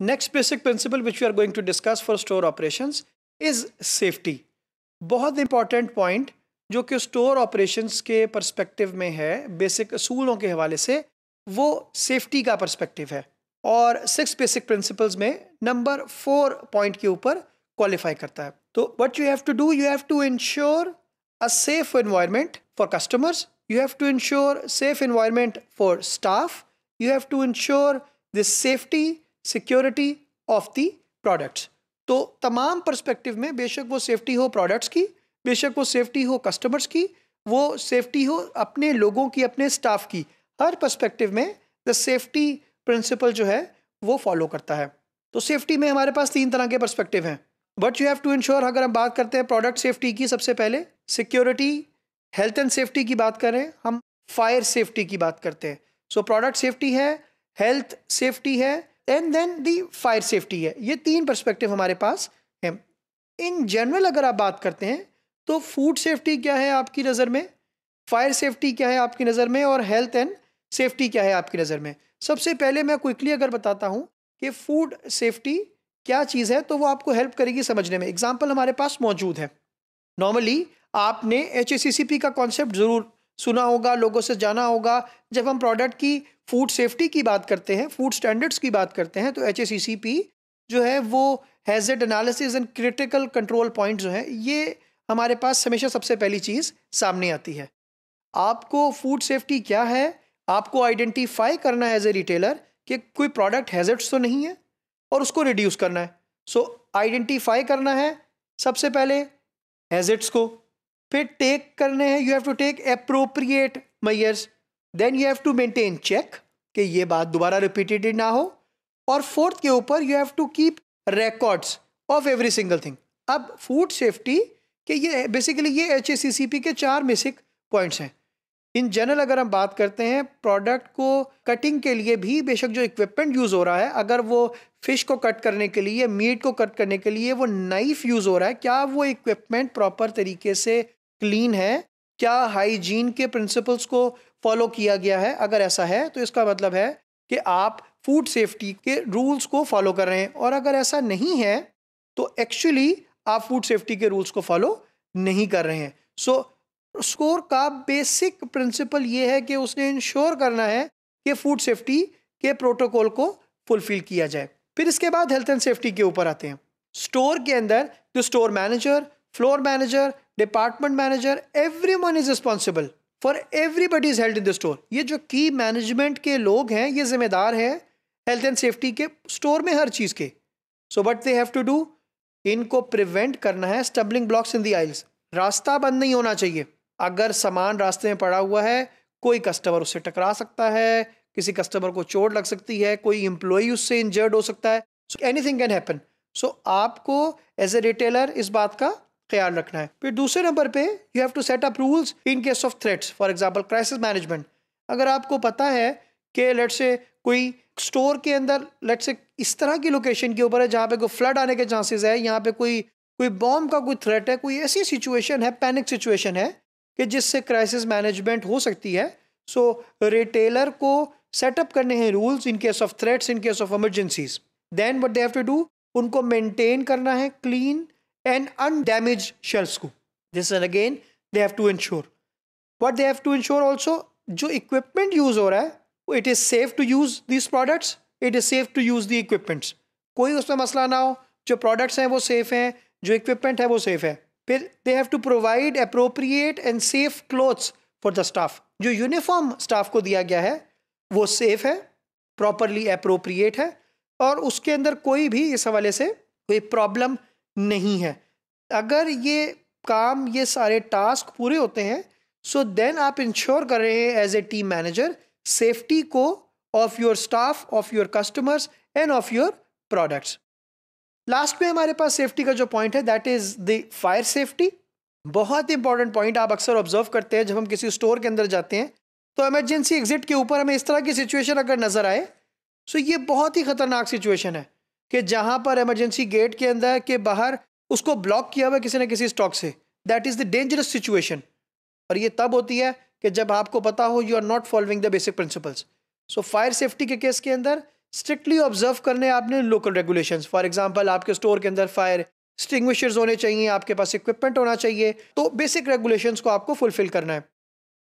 Next basic principle which you are going to discuss for store operations is safety बहुत important point जो कि store operations के perspective में है basic असूलों के हवाले से वो सेफ्टी का परस्पेक्टिव है और सिक्स बेसिक प्रिंसिपल्स में नंबर फोर पॉइंट के ऊपर क्वालिफाई करता है तो what you have to do you have to ensure a safe environment for customers you have to ensure safe environment for staff you have to ensure the safety security of the products तो तमाम perspective में बेशक वो safety हो products की बेशक वो safety हो कस्टमर्स की वो सेफ्टी हो अपने लोगों की अपने स्टाफ की हर परस्पेक्टिव में द सेफ्टी प्रिंसिपल जो है वो फॉलो करता है तो सेफ्टी में हमारे पास तीन तरह के परस्पेक्टिव हैं but you have to ensure अगर हम बात करते हैं प्रोडक्ट सेफ्टी की सबसे पहले सिक्योरिटी हेल्थ एंड सेफ्टी की बात करें हम फायर सेफ्टी की बात करते हैं सो प्रोडक्ट सेफ्टी है हेल्थ सेफ्टी है and then the fire safety है ये तीन परस्पेक्टिव हमारे पास हैं इन जनरल अगर आप बात करते हैं तो फूड सेफ्टी क्या है आपकी नज़र में फायर सेफ्टी क्या है आपकी नज़र में और हेल्थ एंड सेफ्टी क्या है आपकी नज़र में सबसे पहले मैं क्विकली अगर बताता हूँ कि फूड सेफ्टी क्या चीज़ है तो वो आपको हेल्प करेगी समझने में एग्जाम्पल हमारे पास मौजूद है नॉर्मली आपने एच का कॉन्सेप्ट ज़रूर सुना होगा लोगों से जाना होगा जब हम प्रोडक्ट की फूड सेफ्टी की बात करते हैं फूड स्टैंडर्ड्स की बात करते हैं तो एच जो है वो hazard analysis and critical control point जो है ये हमारे पास हमेशा सबसे पहली चीज़ सामने आती है आपको फूड सेफ्टी क्या है आपको आइडेंटिफाई करना है एज ए रिटेलर कि कोई प्रोडक्ट हैजर्ड्स तो नहीं है और उसको रिड्यूस करना है सो so, आइडेंटिफाई करना है सबसे पहले हैजर्ड्स को फिर टेक करने हैं you have to take appropriate measures then you have to maintain check कि ये बात दोबारा रिपीटेड ना हो और फोर्थ के ऊपर you have to keep records of every single thing अब फूड सेफ्टी के ये बेसिकली ये एच के चार बेसिक पॉइंट्स हैं इन जनरल अगर हम बात करते हैं प्रोडक्ट को कटिंग के लिए भी बेशक जो इक्विपमेंट यूज़ हो रहा है अगर वो फिश को कट करने के लिए मीट को कट करने के लिए वो नाइफ यूज़ हो रहा है क्या वो इक्विपमेंट प्रॉपर तरीके से क्लीन है क्या हाइजीन के प्रिंसिपल्स को फॉलो किया गया है अगर ऐसा है तो इसका मतलब है कि आप फूड सेफ्टी के रूल्स को फॉलो कर रहे हैं और अगर ऐसा नहीं है तो एक्चुअली आप फूड सेफ्टी के रूल्स को फॉलो नहीं कर रहे हैं सो so, स्कोर का बेसिक प्रिंसिपल ये है कि उसने इंश्योर करना है कि फूड सेफ्टी के प्रोटोकॉल को फुलफिल किया जाए फिर इसके बाद हेल्थ एंड सेफ्टी के ऊपर आते हैं स्टोर के अंदर जो store manager floor manager, department manager, everyone is responsible for everybody is held in the store. ये जो की management के लोग हैं ये जिम्मेदार हैं हेल्थ एंड सेफ्टी के स्टोर में हर चीज़ के so but they have to do इनको प्रिवेंट करना है स्टबलिंग ब्लॉक्स इन दी आइल्स रास्ता बंद नहीं होना चाहिए अगर सामान रास्ते में पड़ा हुआ है कोई कस्टमर उससे टकरा सकता है किसी कस्टमर को चोट लग सकती है कोई इंप्लॉई उससे इंजर्ड हो सकता है anything can happen so आपको एज ए रिटेलर इस बात का ख्याल रखना है फिर दूसरे नंबर पे you have to set up rules in case of threats for example crisis management अगर आपको पता है कि लेट से कोई स्टोर के अंदर लेट से इस तरह की लोकेशन के ऊपर है जहाँ पे कोई फ्लड आने के चांसेस है यहाँ पे कोई कोई बॉम्ब का कोई थ्रेट है कोई ऐसी सिचुएशन है पैनिक सिचुएशन है कि जिससे क्राइसिस मैनेजमेंट हो सकती है सो so, रिटेलर को सेटअप करने हैं rules in case of threats in case of emergencies then what they have to do उनको मेंटेन करना है clean and undamaged shell screw. This is again they have to ensure. What they have to ensure also, जो equipment use हो रहा है, it is safe to use these products, it is safe to use the equipments. कोई उसमें मसला ना हो जो प्रोडक्ट्स हैं वो safe हैं जो इक्विपमेंट है वो सेफ़ है फिर they have to provide appropriate and safe clothes for the staff जो यूनिफॉर्म स्टाफ को दिया गया है वो सेफ़ है प्रॉपरली अप्रोप्रिएट है और उसके अंदर कोई भी इस हवाले से कोई प्रॉब्लम नहीं है अगर ये काम ये सारे टास्क पूरे होते हैं सो देन आप इंश्योर कर रहे हैं as a team manager safety को of your staff of your customers and of your products last में हमारे पास सेफ्टी का जो पॉइंट है that is the fire safety बहुत इंपॉर्टेंट पॉइंट आप अक्सर ऑब्जर्व करते हैं जब हम किसी स्टोर के अंदर जाते हैं तो एमरजेंसी एग्जिट के ऊपर हमें इस तरह की सिचुएशन अगर नजर आए सो so ये बहुत ही खतरनाक सिचुएशन है कि जहां पर इमरजेंसी गेट के अंदर के बाहर उसको ब्लॉक किया हुआ किसी न किसी स्टॉक से that is the dangerous situation और ये तब होती है कि जब आपको पता हो you are not following the basic principles so fire safety के केस के अंदर स्ट्रिक्टली ऑब्जर्व करने आपने लोकल रेगुलेशंस फॉर एग्जांपल आपके स्टोर के अंदर फायर स्टिंग्विशर्स होने चाहिए आपके पास इक्विपमेंट होना चाहिए तो बेसिक रेगुलेशंस को आपको फुलफिल करना है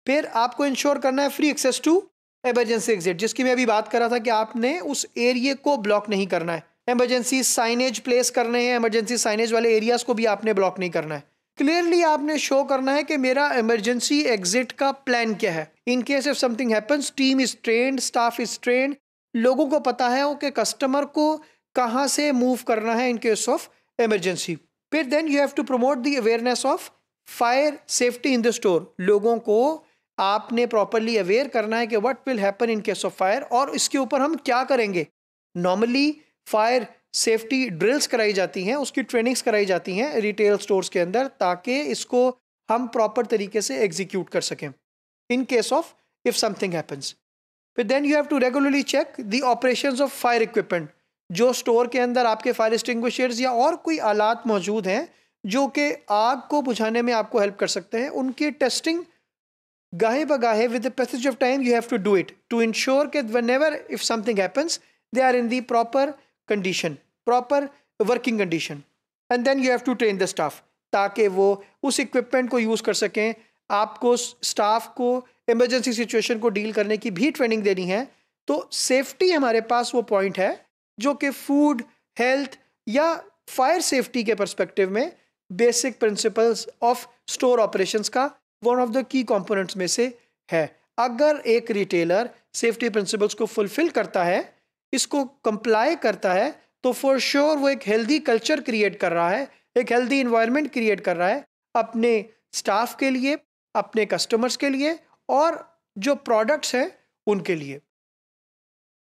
फिर आपको इंश्योर करना है free access to emergency exit जिसकी मैं अभी बात कर रहा था कि आपने उस एरिए को ब्लॉक नहीं करना है एमरजेंसी साइनेज प्लेस करने हैं एमरजेंसी साइनेज वाले एरियाज को भी आपने ब्लॉक नहीं करना है क्लियरली आपने शो करना है कि मेरा इमरजेंसी एग्जिट का प्लान क्या है in case if something happens team is trained staff is trained लोगों को पता है कि कस्टमर को कहाँ से मूव करना है इन केस ऑफ एमरजेंसी फिर then you have to promote the awareness of fire safety in the store लोगों को आपने प्रॉपरली अवेयर करना है कि what will happen in case of fire और इसके ऊपर हम क्या करेंगे नॉर्मली फायर सेफ्टी ड्रिल्स कराई जाती हैं उसकी ट्रेनिंग्स कराई जाती हैं रिटेल स्टोर्स के अंदर ताकि इसको हम प्रॉपर तरीके से एग्जीक्यूट कर सकें in case of if something happens फिर then you have to regularly check the operation of fire equipment जो स्टोर के अंदर आपके फायर एक्सटिंग्विशर्स या और कोई आलात मौजूद हैं जो कि आग को बुझाने में आपको हेल्प कर सकते हैं उनकी टेस्टिंग गाहे बगाहे with the passage of time you have to do it to ensure के whenever if something happens they are in the proper condition proper working condition and then you have to train the staff ताकि वो उस equipment को use कर सकें आपको staff को emergency situation को डील करने की भी ट्रेनिंग देनी है तो सेफ्टी हमारे पास वो पॉइंट है जो कि फूड हेल्थ या फायर सेफ्टी के परस्पेक्टिव में basic principles of store operations का one of the key components में से है अगर एक रिटेलर सेफ्टी प्रिंसिपल्स को फुलफिल करता है इसको कंप्लाई करता है तो फॉर श्योर sure वो एक हेल्दी कल्चर क्रिएट कर रहा है एक हेल्दी इन्वायरमेंट क्रिएट कर रहा है अपने स्टाफ के लिए अपने कस्टमर्स के लिए और जो प्रोडक्ट्स हैं उनके लिए